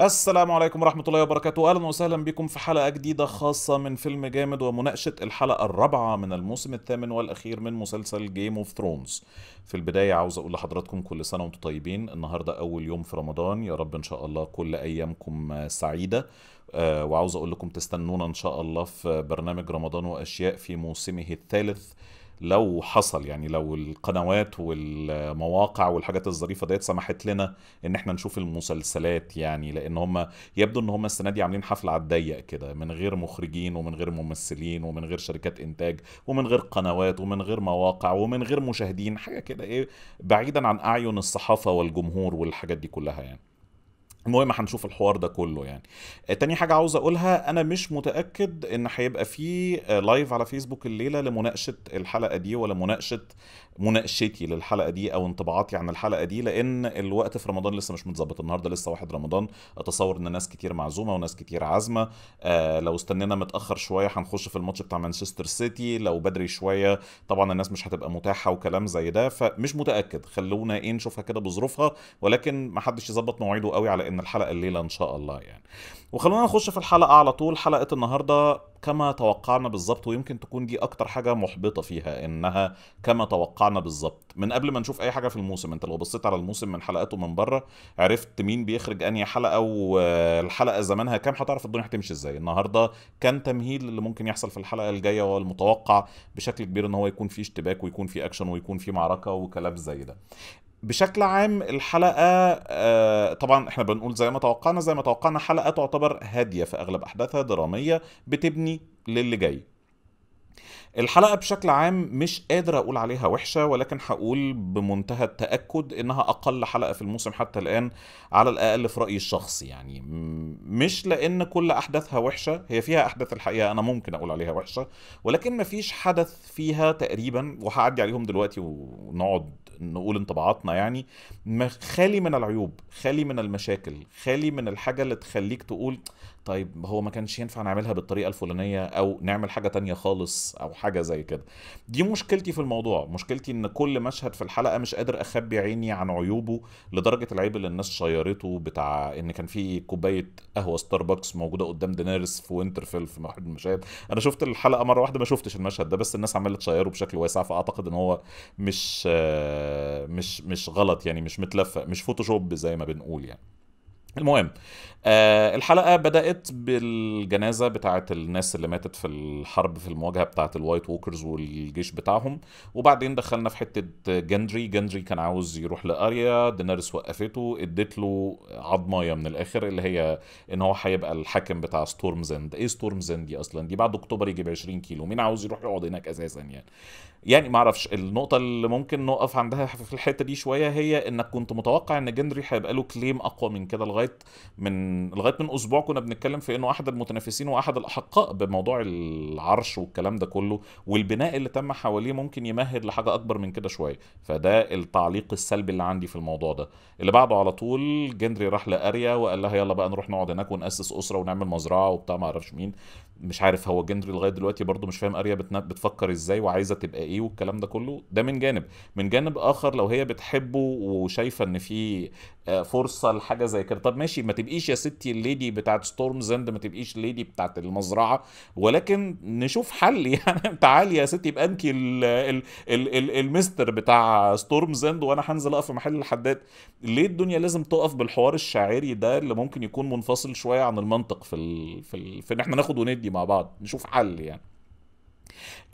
السلام عليكم ورحمة الله وبركاته أهلا وسهلا بكم في حلقة جديدة خاصة من فيلم جامد ومناقشة الحلقة الرابعة من الموسم الثامن والأخير من مسلسل جيم اوف ثرونز في البداية عاوز أقول لحضراتكم كل سنة وانتم طيبين النهاردة أول يوم في رمضان يا رب إن شاء الله كل أيامكم سعيدة آه، وعاوز أقول لكم تستنونا إن شاء الله في برنامج رمضان وأشياء في موسمه الثالث لو حصل يعني لو القنوات والمواقع والحاجات الظريفه ديت سمحت لنا ان احنا نشوف المسلسلات يعني لان هم يبدو ان هم السنه دي عاملين حفله على الضيق كده من غير مخرجين ومن غير ممثلين ومن غير شركات انتاج ومن غير قنوات ومن غير مواقع ومن غير مشاهدين حاجه كده ايه بعيدا عن اعين الصحافه والجمهور والحاجات دي كلها يعني المهم هنشوف الحوار ده كله يعني آه، تاني حاجة عاوز أقولها أنا مش متأكد إن هيبقى في لايف آه، على فيسبوك الليلة لمناقشة الحلقة دي ولا مناقشة مناقشتي للحلقة دي أو انطباعاتي عن الحلقة دي لأن الوقت في رمضان لسه مش متظبط النهاردة لسه واحد رمضان أتصور إن ناس كتير معزومة وناس كتير عازمة آه لو استنينا متأخر شوية هنخش في الماتش بتاع مانشستر سيتي لو بدري شوية طبعا الناس مش هتبقى متاحة وكلام زي ده فمش متأكد خلونا إيه نشوفها كده بظروفها ولكن محدش يظبط مواعيده قوي على من الحلقه الليله ان شاء الله يعني وخلونا نخش في الحلقه على طول حلقه النهارده كما توقعنا بالظبط ويمكن تكون دي اكتر حاجه محبطه فيها انها كما توقعنا بالظبط من قبل ما نشوف اي حاجه في الموسم انت لو بصيت على الموسم من حلقاته من بره عرفت مين بيخرج انهي حلقه والحلقه زمانها كام هتعرف الدنيا هتمشي ازاي النهارده كان تمهيد للي ممكن يحصل في الحلقه الجايه والمتوقع بشكل كبير ان هو يكون في اشتباك ويكون في اكشن ويكون في معركه وكلام زي ده بشكل عام الحلقة آه، طبعا احنا بنقول زي ما توقعنا زي ما توقعنا حلقة تعتبر هادية في أغلب أحداثها درامية بتبني للي جاي الحلقة بشكل عام مش قادر أقول عليها وحشة ولكن هقول بمنتهى التأكد إنها أقل حلقة في الموسم حتى الآن على الأقل في رأيي الشخصي يعني مش لأن كل أحداثها وحشة هي فيها أحداث الحقيقة أنا ممكن أقول عليها وحشة ولكن مفيش حدث فيها تقريبا وهعدي عليهم دلوقتي ونقعد نقول انطباعاتنا يعني خالي من العيوب خالي من المشاكل خالي من الحاجة اللي تخليك تقول طيب هو ما كانش ينفع نعملها بالطريقه الفلانيه او نعمل حاجه تانية خالص او حاجه زي كده دي مشكلتي في الموضوع مشكلتي ان كل مشهد في الحلقه مش قادر اخبي عيني عن عيوبه لدرجه العيب اللي الناس شيرته بتاع ان كان في كوبايه قهوه ستاربكس موجوده قدام دينيرس في وينترفيل في واحد من المشاهد انا شفت الحلقه مره واحده ما شفتش المشهد ده بس الناس عماله تشيره بشكل واسع فاعتقد ان هو مش مش مش غلط يعني مش متلفق مش فوتوشوب زي ما بنقول يعني المهم آه الحلقة بدأت بالجنازة بتاعة الناس اللي ماتت في الحرب في المواجهة بتاعة الوايت ووكرز والجيش بتاعهم وبعدين دخلنا في حتة جندري جندري كان عاوز يروح لأريا دينارس وقفته اديت له عضماية من الآخر اللي هي إن هو هيبقى الحاكم بتاع ستورمزند إيه ستورمزند دي أصلا دي بعد أكتوبر يجيب 20 كيلو مين عاوز يروح يقعد هناك أساسا يعني يعني ما اعرفش النقطة اللي ممكن نقف عندها في الحتة دي شوية هي إنك كنت متوقع إن جندري هيبقى له كليم أقوى من كده لغاية لغايه من لغايه من اسبوع كنا بنتكلم في انه احد المتنافسين واحد الاحقاء بموضوع العرش والكلام ده كله والبناء اللي تم حواليه ممكن يمهد لحاجه اكبر من كده شويه فده التعليق السلبي اللي عندي في الموضوع ده اللي بعده على طول جندري راح لاريا وقال لها يلا بقى نروح نقعد هناك وناسس اسره ونعمل مزرعه وبتاع ما اعرفش مين مش عارف هو جندري لغايه دلوقتي برضو مش فاهم اريا بتفكر ازاي وعايزه تبقى ايه والكلام ده كله ده من جانب من جانب اخر لو هي بتحبه وشايفه ان في آه، فرصه لحاجه زي كده طب ماشي ما تبقيش يا ستي الليدي بتاعت ستورم زند ما تبقيش الليدي بتاعت المزرعه ولكن نشوف حل يعني تعالي يا ستي يبقى انت المستر بتاع ستورم زند وانا هنزل اقف في محل الحداد ليه الدنيا لازم تقف بالحوار الشاعري ده اللي ممكن يكون منفصل شويه عن المنطق في ال... في ال... في ان احنا ناخد وندي مع بعض نشوف حل يعني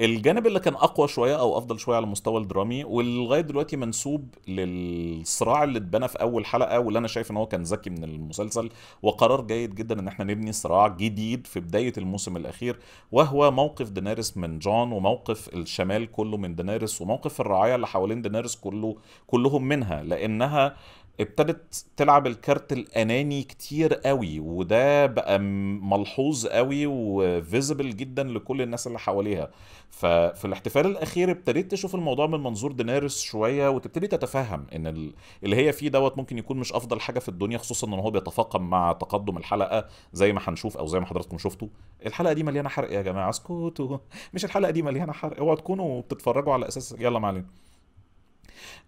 الجانب اللي كان اقوى شويه او افضل شويه على المستوى الدرامي ولغايه دلوقتي منسوب للصراع اللي اتبنى في اول حلقه واللي انا شايف ان هو كان ذكي من المسلسل وقرار جيد جدا ان احنا نبني صراع جديد في بدايه الموسم الاخير وهو موقف دينارس من جون وموقف الشمال كله من دينارس وموقف الرعايه اللي حوالين دينارس كله كلهم منها لانها ابتدت تلعب الكارت الاناني كتير قوي وده بقى ملحوظ قوي وفيزبل جدا لكل الناس اللي حواليها ففي الاحتفال الاخير ابتديت تشوف الموضوع من منظور دينارس شويه وتبتدي تتفهم ان اللي هي فيه دوت ممكن يكون مش افضل حاجه في الدنيا خصوصا ان هو بيتفاقم مع تقدم الحلقه زي ما هنشوف او زي ما حضراتكم شفتوا الحلقه دي مليانه حرق يا جماعه اسكتوا مش الحلقه دي مليانه حرق اوعوا تكونوا بتتفرجوا على اساس يلا ما علينا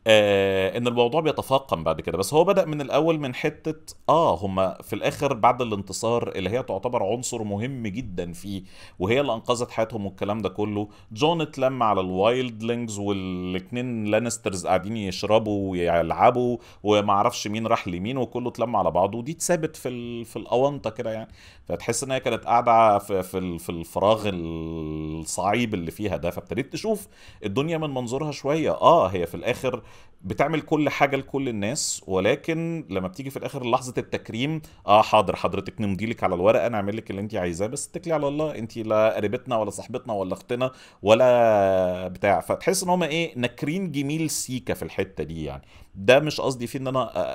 آه ان الموضوع بيتفاقم بعد كده بس هو بدا من الاول من حته اه هما في الاخر بعد الانتصار اللي هي تعتبر عنصر مهم جدا فيه وهي اللي انقذت حياتهم والكلام ده كله جون اتلم على الوايلدلينجز والاثنين لانسترز قاعدين يشربوا ويلعبوا وما اعرفش مين راح لمين وكله اتلم على بعضه ودي اتثبت في في الاونطه كده يعني فتحس ان هي كانت قاعده في في, في الفراغ الصعيب اللي فيها ده فابتديت تشوف الدنيا من منظورها شويه اه هي في الاخر بتعمل كل حاجه لكل الناس ولكن لما بتيجي في الاخر لحظه التكريم اه حاضر حضرتك نمضي لك على الورقه نعمل لك اللي انت عايزاه بس اتكلي على الله انت لا قريبتنا ولا صاحبتنا ولا اختنا ولا بتاع فتحس ان هم ايه ناكرين جميل سيكا في الحته دي يعني ده مش قصدي فيه ان انا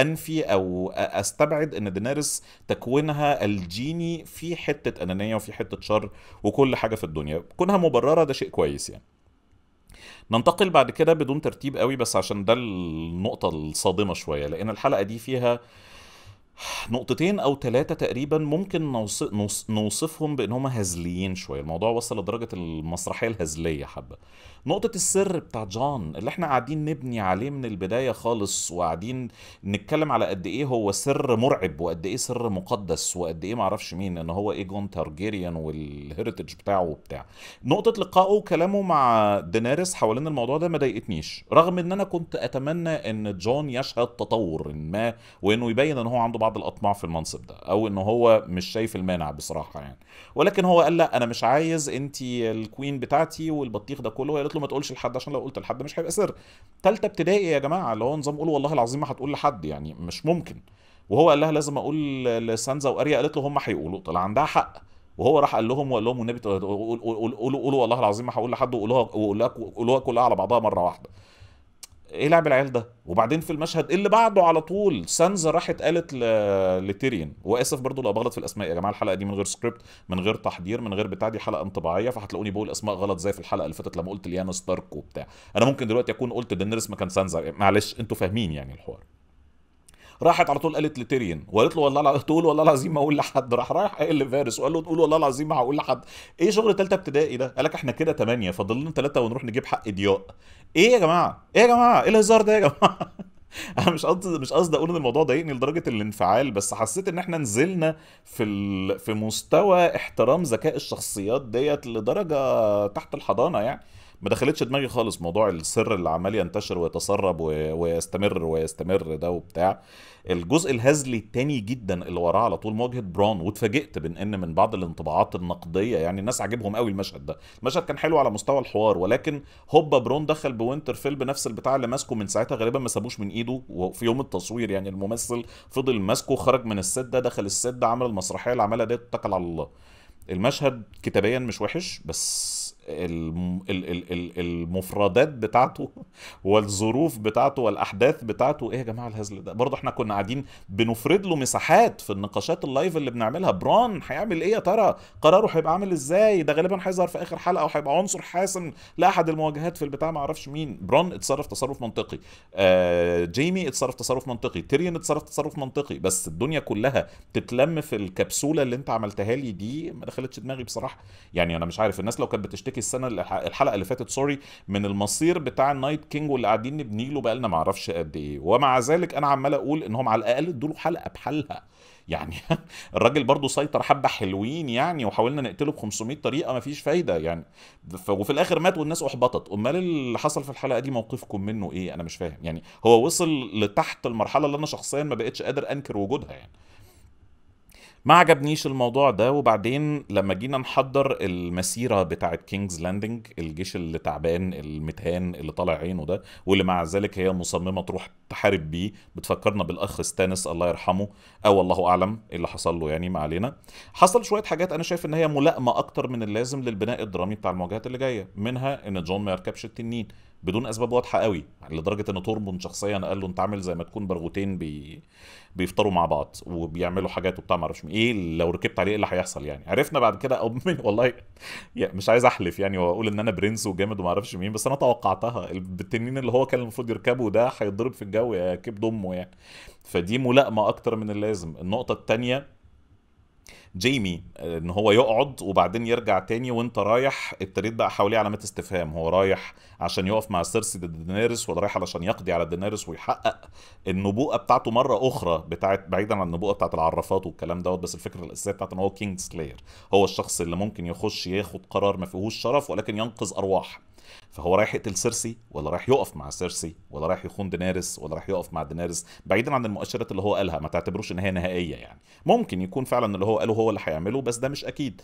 انفي او استبعد ان دينارس تكوينها الجيني في حته انانيه وفي حته شر وكل حاجه في الدنيا كونها مبرره ده شيء كويس يعني ننتقل بعد كده بدون ترتيب قوي بس عشان ده النقطه الصادمه شويه لان الحلقه دي فيها نقطتين او ثلاثه تقريبا ممكن نوصفهم بان هم هزليين شويه الموضوع وصل لدرجه المسرحيه الهزليه حبه نقطه السر بتاع جان اللي احنا قاعدين نبني عليه من البدايه خالص وقاعدين نتكلم على قد ايه هو سر مرعب وقد ايه سر مقدس وقد ايه معرفش مين ان هو ايجون تارجيريان والهيريتج بتاعه وبتاع نقطه لقائه وكلامه مع دينارس حوالين الموضوع ده ما ضايقتنيش رغم ان انا كنت اتمنى ان جون يشهد تطور ما وانه يبين ان هو عنده بعض الاطماع في المنصب ده او ان هو مش شايف المانع بصراحه يعني ولكن هو قال لا انا مش عايز انت الكوين بتاعتي والبطيخ ده كله قالت له ما تقولش لحد عشان لو قلت لحد مش هيبقى سر ثالثه ابتدائي يا جماعه اللي هو نظام قول والله العظيم ما هتقول لحد يعني مش ممكن وهو قال لها لازم اقول لسانزا واريا قالت له هم هيقولوا طلع عندها حق وهو راح قال لهم وقال لهم والنبي قولوا قولوا والله العظيم ما هقول لحد وقولوها وقولوها كلها على بعضها مره واحده ايه لعب العيال ده وبعدين في المشهد اللي بعده على طول سانزا راحت قالت ل... لتيريان واسف برضو لو بغلط في الاسماء يا جماعه الحلقه دي من غير سكريبت من غير تحضير من غير بتاع دي حلقه انطباعيه فهتلاقوني بقول اسماء غلط زي في الحلقه اللي فاتت لما قلت ليانا ستارك وبتاع انا ممكن دلوقتي اكون قلت دينيرس مكان سانزا معلش انتوا فاهمين يعني الحوار راحت على طول قالت لتيريان وقالت له والله العظيم تقول والله العظيم ما اقول لحد راح رايح قايل لفارس وقال له تقول والله العظيم ما هقول لحد ايه شغل ثالثه ابتدائي ده قال لك احنا كده ثمانيه فاضل لنا ثلاثه ونروح نجيب حق ضياء ايه يا جماعه ايه يا جماعه ايه الهزار ده يا جماعه انا مش قصدي مش قصدي اقول ان الموضوع ضايقني لدرجه الانفعال بس حسيت ان احنا نزلنا في ال... في مستوى احترام ذكاء الشخصيات ديت لدرجه تحت الحضانه يعني ما دخلتش دماغي خالص موضوع السر اللي عمال ينتشر ويتسرب ويستمر ويستمر ده وبتاع الجزء الهزلي التاني جدا اللي وراه على طول مواجهه بران واتفاجئت بان من بعض الانطباعات النقديه يعني الناس عاجبهم قوي المشهد ده المشهد كان حلو على مستوى الحوار ولكن هوبا برون دخل بوينترفيل بنفس البتاع اللي ماسكه من ساعتها غالبا ما سابوش من ايده وفي يوم التصوير يعني الممثل فضل ماسكه خرج من الست ده دخل الست ده عمل المسرحيه اللي عملها ديت اتكل على الله المشهد كتابيا مش وحش بس المفردات بتاعته والظروف بتاعته والاحداث بتاعته ايه يا جماعه الهزل ده برضه احنا كنا قاعدين بنفرد له مساحات في النقاشات اللايف اللي بنعملها بران هيعمل ايه يا ترى قراره هيبقى عامل ازاي ده غالبا هيظهر في اخر حلقه وهيبقى عنصر حاسم لاحد المواجهات في البتاع ما اعرفش مين بران اتصرف تصرف منطقي آه جيمي اتصرف تصرف منطقي تيريون اتصرف تصرف منطقي بس الدنيا كلها تتلم في الكبسوله اللي انت عملتها لي دي ما دخلتش دماغي بصراحه يعني انا مش عارف الناس لو كانت بتشتكي السنه اللي الحلقه اللي فاتت سوري من المصير بتاع النايت كينج واللي قاعدين نبني له بقالنا ما اعرفش قد ايه ومع ذلك انا عمال اقول انهم على الاقل ادوا له حلقه بحالها يعني الراجل برضه سيطر حبه حلوين يعني وحاولنا نقتله ب 500 طريقه مفيش فايده يعني وفي الاخر مات والناس احبطت امال اللي حصل في الحلقه دي موقفكم منه ايه انا مش فاهم يعني هو وصل لتحت المرحله اللي انا شخصيا ما بقتش قادر انكر وجودها يعني ما عجبنيش الموضوع ده وبعدين لما جينا نحضر المسيره بتاعه كينجز لاندنج الجيش اللي تعبان المتهان اللي طالع عينه ده واللي مع ذلك هي مصممه تروح تحارب بيه بتفكرنا بالاخ ستانس الله يرحمه او الله اعلم إيه اللي حصل له يعني ما علينا حصل شويه حاجات انا شايف ان هي ملائمه اكتر من اللازم للبناء الدرامي بتاع المواجهات اللي جايه منها ان جون ما يركبش التنين بدون اسباب واضحه قوي لدرجه ان توربون شخصيا قال له انت عامل زي ما تكون برغوتين بي... بيفطروا مع بعض وبيعملوا حاجات وبتاع ما اعرفش ايه لو ركبت عليه ايه اللي هيحصل يعني عرفنا بعد كده او من والله يعني مش عايز احلف يعني واقول ان انا برنس وجامد وما اعرفش مين بس انا توقعتها التنين اللي هو كان المفروض يركبه ده هيتضرب في الجو يا كبد امه يعني فدي ملائمه اكتر من اللازم النقطه الثانيه جيمي آه، ان هو يقعد وبعدين يرجع تاني وانت رايح ابتديت بقى حواليه علامات استفهام هو رايح عشان يقف مع سيرسي ضد دينيرس ولا رايح علشان يقضي على دينيرس ويحقق النبوءه بتاعته مره اخرى بتاعت بعيدا عن النبوءه بتاعت العرافات والكلام دوت بس الفكره الاساسيه بتاعت ان هو كينج سلاير هو الشخص اللي ممكن يخش ياخد قرار ما فيهوش شرف ولكن ينقذ ارواح فهو رايح يقتل سيرسي ولا رايح يقف مع سيرسي ولا رايح يخون دينارس ولا رايح يقف مع دينارس بعيدا عن المؤشرات اللي هو قالها ما تعتبروش ان هي نهائيه يعني ممكن يكون فعلا اللي هو قاله هو اللي هيعمله بس ده مش اكيد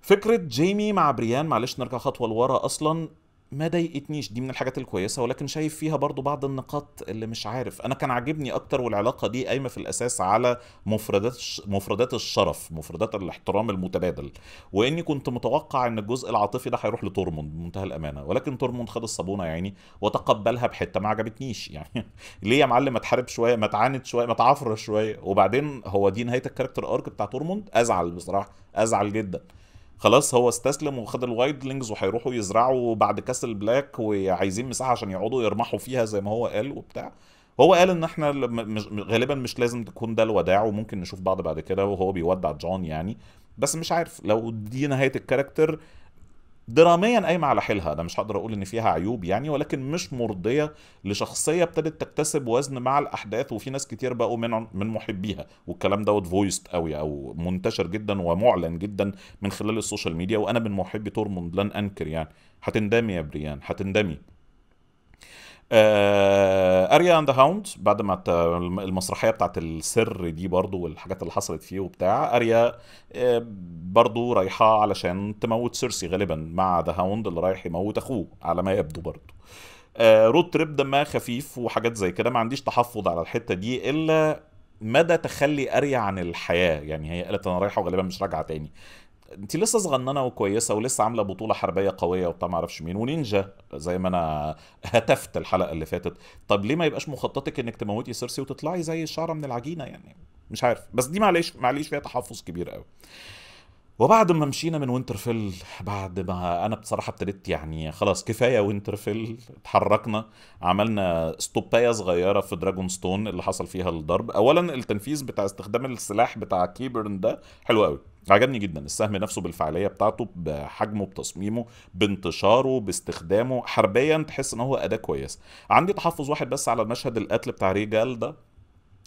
فكره جيمي مع بريان معلش نرجع خطوه لورا اصلا ما ضايقتنيش دي من الحاجات الكويسه ولكن شايف فيها برضو بعض النقاط اللي مش عارف انا كان عاجبني اكتر والعلاقه دي قايمه في الاساس على مفردات مفردات الشرف مفردات الاحترام المتبادل واني كنت متوقع ان الجزء العاطفي ده هيروح لتورموند بمنتهى الامانه ولكن تورموند خد الصابونه يعني وتقبلها بحته ما عجبتنيش يعني ليه يا معلم ما تحارب شويه ما تعاند شويه ما تعفر شويه وبعدين هو دي نهايه الكاركتر ارك بتاع تورموند ازعل بصراحه ازعل جدا خلاص هو استسلم وخد الوايدلينجز وهيروحوا يزرعوا بعد كاسل بلاك وعايزين مساحه عشان يقعدوا يرمحوا فيها زي ما هو قال وبتاع هو قال ان احنا مش غالبا مش لازم تكون ده الوداع وممكن نشوف بعض بعد كده وهو بيودع جون يعني بس مش عارف لو دي نهايه الكاركتر دراميا قايمه على حيلها انا مش هقدر اقول ان فيها عيوب يعني ولكن مش مرضيه لشخصيه ابتدت تكتسب وزن مع الاحداث وفي ناس كتير بقوا من من محبيها والكلام دوت فويست قوي او منتشر جدا ومعلن جدا من خلال السوشيال ميديا وانا من محبي تورموند لن انكر يعني هتندمي يا بريان هتندمي اريا اند هاوند بعد ما المسرحيه بتاعت السر دي برضو والحاجات اللي حصلت فيه وبتاع اريا آه، برضو رايحه علشان تموت سيرسي غالبا مع ذا هاوند اللي رايح يموت اخوه على ما يبدو برضو رود آه، تريب دمها خفيف وحاجات زي كده ما عنديش تحفظ على الحته دي الا مدى تخلي اريا عن الحياه يعني هي قالت انا رايحه وغالبا مش راجعه تاني انت لسه صغننه وكويسه ولسه عامله بطوله حربيه قويه وبتاع ما اعرفش مين ونينجا زي ما انا هتفت الحلقه اللي فاتت طب ليه ما يبقاش مخططك انك تموتي سيرسي وتطلعي زي الشعره من العجينه يعني مش عارف بس دي معلش معلش فيها تحفظ كبير قوي وبعد ما مشينا من وينترفيل بعد ما انا بصراحه ابتديت يعني خلاص كفايه وينترفيل اتحركنا عملنا ستوبايه صغيره في دراجون ستون اللي حصل فيها الضرب اولا التنفيذ بتاع استخدام السلاح بتاع كيبرن ده حلو قوي عجبني جدا السهم نفسه بالفعاليه بتاعته بحجمه بتصميمه بانتشاره باستخدامه حربيا تحس ان هو اداه كويس عندي تحفظ واحد بس على المشهد القتل بتاع ريجال ده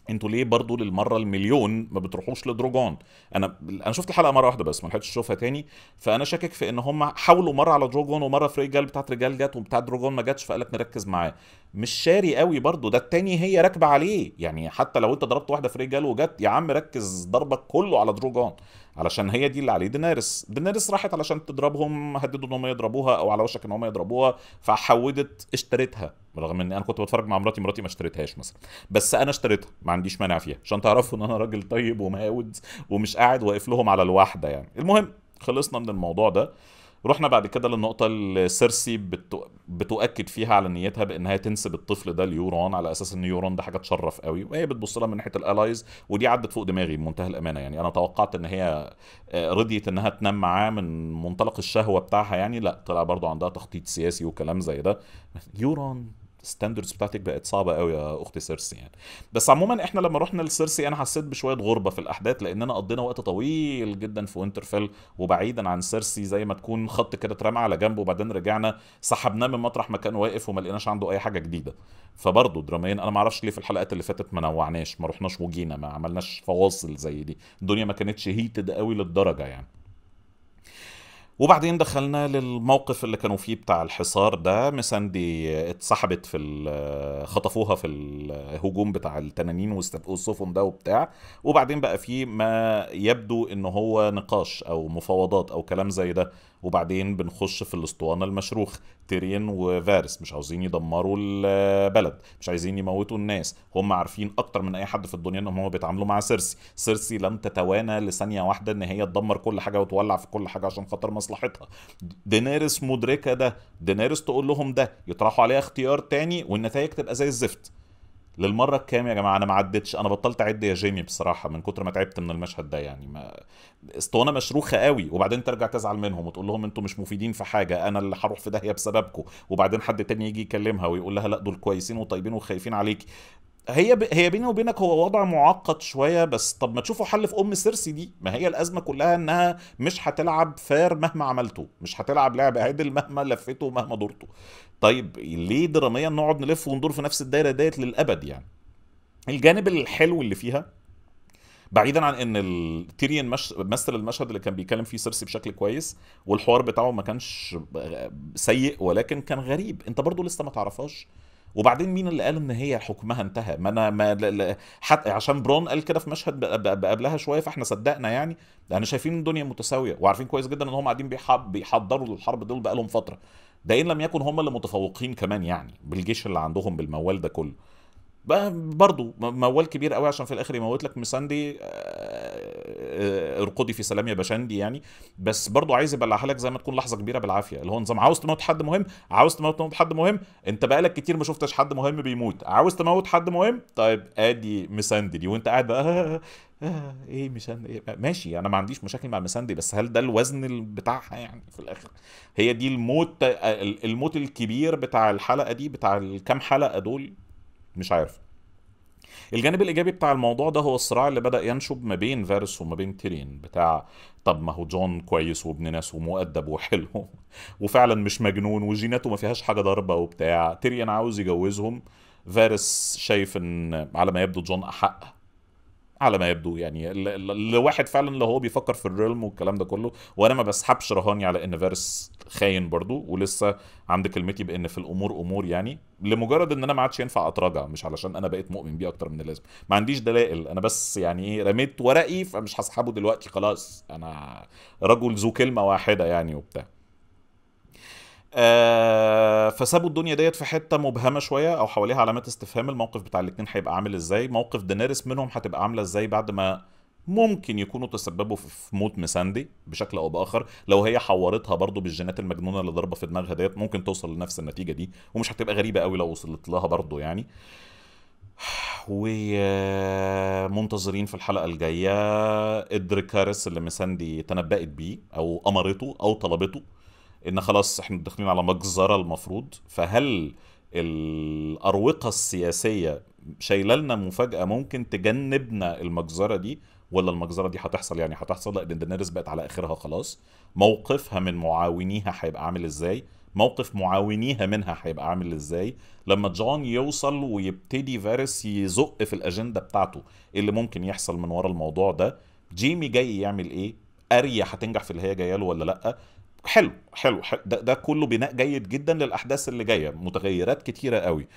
انتوا ليه برضو للمره المليون ما بتروحوش لدروجون انا انا شفت الحلقه مره واحده بس ما لحقتش اشوفها تاني فانا شاكك في ان هم حاولوا مره على دروجون ومره في رجال بتاعت رجال جت وبتاع دروجون ما جاتش فقال لك نركز معاه مش شاري قوي برضو ده التاني هي راكبه عليه يعني حتى لو انت ضربت واحده في رجال وجت يا عم ركز ضربك كله على دروجون علشان هي دي اللي عليه دينارس دينارس راحت علشان تضربهم هددوا ان هم يضربوها او على وشك ان هم يضربوها فحودت اشترتها رغم ان انا كنت بتفرج مع مراتي مراتي ما اشتريتهاش مثلا بس انا اشتريتها ما عنديش مانع فيها عشان تعرفوا ان انا راجل طيب ومهاود ومش قاعد واقف لهم على الواحده يعني المهم خلصنا من الموضوع ده رحنا بعد كده للنقطه اللي سيرسي بتؤكد فيها على نيتها بانها تنسب الطفل ده ليورون على اساس ان يورون ده حاجه تشرف قوي وهي بتبص لها من ناحيه الالايز ودي عدت فوق دماغي بمنتهى الامانه يعني انا توقعت ان هي آه، رضيت انها تنام معاه من منطلق الشهوه بتاعها يعني لا طلع برضو عندها تخطيط سياسي وكلام زي ده يوران الستاندردز بتاعتك بقت صعبه قوي يا اختي سيرسي يعني بس عموما احنا لما رحنا لسيرسي انا حسيت بشويه غربه في الاحداث لاننا قضينا وقت طويل جدا في وينترفيل وبعيدا عن سيرسي زي ما تكون خط كده اترمى على جنب وبعدين رجعنا سحبناه من مطرح ما كان واقف وما لقيناش عنده اي حاجه جديده فبرضه دراميا انا ما اعرفش ليه في الحلقات اللي فاتت ما نوعناش ما رحناش وجينا ما عملناش فواصل زي دي الدنيا ما كانتش هيتد قوي للدرجه يعني وبعدين دخلنا للموقف اللي كانوا فيه بتاع الحصار ده مساندي اتسحبت في آه، خطفوها في الهجوم بتاع التنانين والسفن ده وبتاع وبعدين بقى فيه ما يبدو ان هو نقاش او مفاوضات او كلام زي ده وبعدين بنخش في الاسطوانه المشروخ تيرين وفارس مش عاوزين يدمروا البلد مش عايزين يموتوا الناس هم عارفين اكتر من اي حد في الدنيا ان هم بيتعاملوا مع سيرسي سيرسي لم تتوانى لثانيه واحده ان هي تدمر كل حاجه وتولع في كل حاجه عشان خاطر مصر مصلحتها دينيرس مدركه ده دينيرس تقول لهم ده يطرحوا عليها اختيار تاني والنتائج تبقى زي الزفت للمره الكام يا جماعه انا ما عدتش انا بطلت اعد يا جيمي بصراحه من كتر ما تعبت من المشهد ده يعني ما اسطوانه مشروخه قوي وبعدين ترجع تزعل منهم وتقول لهم أنتم مش مفيدين في حاجه انا اللي هروح في داهيه بسببكم وبعدين حد تاني يجي يكلمها ويقول لها لا دول كويسين وطيبين وخايفين عليك هي ب... هي بيني وبينك هو وضع معقد شويه بس طب ما تشوفوا حل في ام سيرسي دي ما هي الازمه كلها انها مش هتلعب فار مهما عملته مش هتلعب لعب عادل مهما لفته ومهما دورته طيب ليه دراميا نقعد نلف وندور في نفس الدايره ديت للابد يعني الجانب الحلو اللي فيها بعيدا عن ان تيريان مش... مثل المشهد اللي كان بيتكلم فيه سيرسي بشكل كويس والحوار بتاعه ما كانش سيء ولكن كان غريب انت برضو لسه ما تعرفهاش وبعدين مين اللي قال ان هي حكمها انتهى ما انا ما ل... ل... حتى عشان برون قال كده في مشهد ب... قبلها شويه فاحنا صدقنا يعني لان شايفين الدنيا متساويه وعارفين كويس جدا ان هم قاعدين بيحب... بيحضروا للحرب دول بقالهم فتره ده ان لم يكن هم اللي متفوقين كمان يعني بالجيش اللي عندهم بالموال ده كله برضه موال كبير قوي عشان في الاخر يموت لك مساندي ارقدي آه، في سلام يا بشندي يعني بس برضو عايز يبلعها لك زي ما تكون لحظه كبيره بالعافيه اللي هو نظام عاوز تموت حد مهم عاوز تموت حد مهم انت بقالك كتير ما شفتش حد مهم بيموت عاوز تموت حد مهم طيب ادي مسندي وانت قاعد بقى آه آه, آه،, آه، ايه مش إيه ماشي انا ما عنديش مشاكل مع مسندي بس هل ده الوزن بتاعها يعني في الاخر هي دي الموت الموت الكبير بتاع الحلقه دي بتاع الكام حلقه دول مش عارف الجانب الايجابي بتاع الموضوع ده هو الصراع اللي بدا ينشب ما بين فارس وما بين تيرين بتاع طب ما هو جون كويس وابن ناس ومؤدب وحلو وفعلا مش مجنون وجيناته ما فيهاش حاجه ضاربه وبتاع تيريان عاوز يجوزهم فارس شايف ان على ما يبدو جون احق على ما يبدو يعني لواحد فعلا اللي هو بيفكر في الريلم والكلام ده كله وانا ما بسحبش رهاني على ان فارس خاين برضو ولسه عند كلمتي بان في الامور امور يعني لمجرد ان انا ما عادش ينفع اتراجع مش علشان انا بقيت مؤمن بيه اكتر من اللازم ما عنديش دلائل انا بس يعني ايه رميت ورقي فمش هسحبه دلوقتي خلاص انا رجل ذو كلمه واحده يعني وبتاع آه فسابوا الدنيا ديت في حته مبهمه شويه او حواليها علامات استفهام الموقف بتاع الاثنين هيبقى عامل ازاي موقف دنارس منهم هتبقى عامله ازاي بعد ما ممكن يكونوا تسببوا في موت مساندي بشكل او باخر لو هي حورتها برضو بالجينات المجنونه اللي ضربه في دماغها ديت ممكن توصل لنفس النتيجه دي ومش هتبقى غريبه قوي لو وصلت لها برضو يعني ومنتظرين في الحلقه الجايه ادريكارس كارس اللي مساندي تنبأت بيه او امرته او طلبته ان خلاص احنا داخلين على مجزره المفروض فهل الاروقه السياسيه شايله لنا مفاجاه ممكن تجنبنا المجزره دي ولا المجزره دي هتحصل يعني هتحصل لان دينيرس بقت على اخرها خلاص موقفها من معاونيها هيبقى عامل ازاي موقف معاونيها منها هيبقى عامل ازاي لما جون يوصل ويبتدي فارس يزق في الاجنده بتاعته ايه اللي ممكن يحصل من ورا الموضوع ده جيمي جاي يعمل ايه اريا هتنجح في اللي هي جايه له ولا لا حلو حلو, حلو. ده, ده كله بناء جيد جدا للاحداث اللي جايه متغيرات كتيره قوي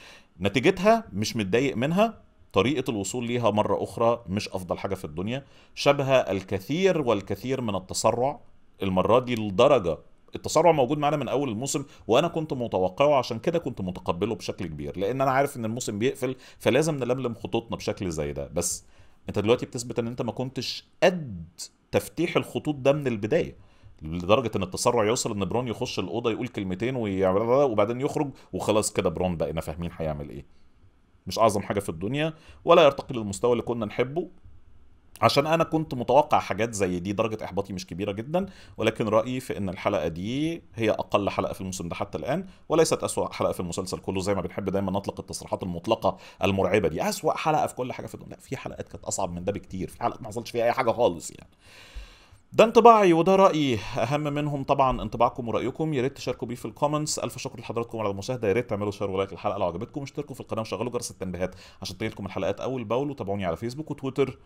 نتيجتها مش متضايق منها طريقة الوصول ليها مرة أخرى مش أفضل حاجة في الدنيا شبه الكثير والكثير من التسرع المرة دي لدرجة التسرع موجود معانا من اول الموسم وانا كنت متوقعه عشان كده كنت متقبله بشكل كبير لان انا عارف ان الموسم بيقفل فلازم نلملم خطوطنا بشكل زي ده بس انت دلوقتي بتثبت ان انت ما كنتش قد تفتيح الخطوط ده من البدايه لدرجه ان التسرع يوصل ان برون يخش الاوضه يقول كلمتين وبعدين يخرج وخلاص كده برون بقينا فاهمين هيعمل ايه مش اعظم حاجه في الدنيا ولا يرتقي للمستوى اللي كنا نحبه عشان انا كنت متوقع حاجات زي دي درجه احباطي مش كبيره جدا ولكن رايي في ان الحلقه دي هي اقل حلقه في الموسم ده حتى الان وليست اسوا حلقه في المسلسل كله زي ما بنحب دايما نطلق التصريحات المطلقه المرعبه دي اسوا حلقه في كل حاجه في الدنيا لا في حلقات كانت اصعب من ده بكتير في حلقات ما حصلش فيها اي حاجه خالص يعني ده انطباعي وده رايي اهم منهم طبعا انطباعكم ورايكم يا ريت تشاركوا بيه في الكومنتس الف شكر لحضراتكم على المشاهده يا ريت تعملوا شير ولايك للحلقه لو عجبتكم اشتركوا في القناه وشغلوا جرس التنبيهات عشان تجيلكم الحلقات اول باول وتابعوني على فيسبوك وتويتر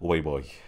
وباي باي